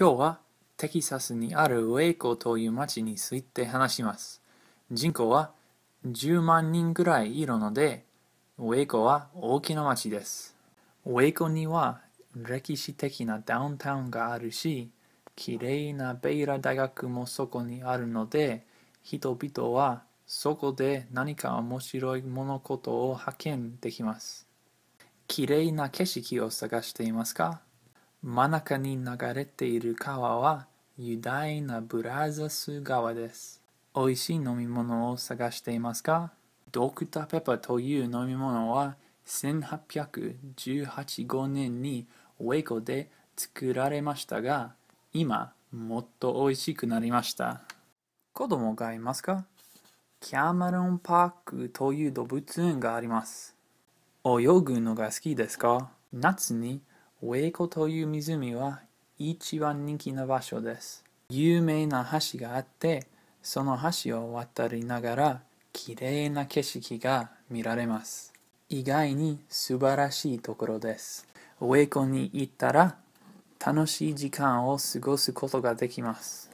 今日はテキサスにあるウェイコという町について話します。人口は10万人ぐらいいるので、ウェイコは大きな町です。ウェイコには歴史的なダウンタウンがあるし、綺麗なベイラ大学もそこにあるので、人々はそこで何か面白い物事を発見できます。綺麗な景色を探していますか真ん中に流れている川はダ大なブラザス川です。美味しい飲み物を探していますかドクターペパという飲み物は1818年にウェコで作られましたが今もっと美味しくなりました子供がいますかキャマロンパークという動物園があります泳ぐのが好きですか夏にウェイコという湖は一番人気の場所です。有名な橋があって、その橋を渡りながら綺麗な景色が見られます。意外に素晴らしいところです。ウェイコに行ったら楽しい時間を過ごすことができます。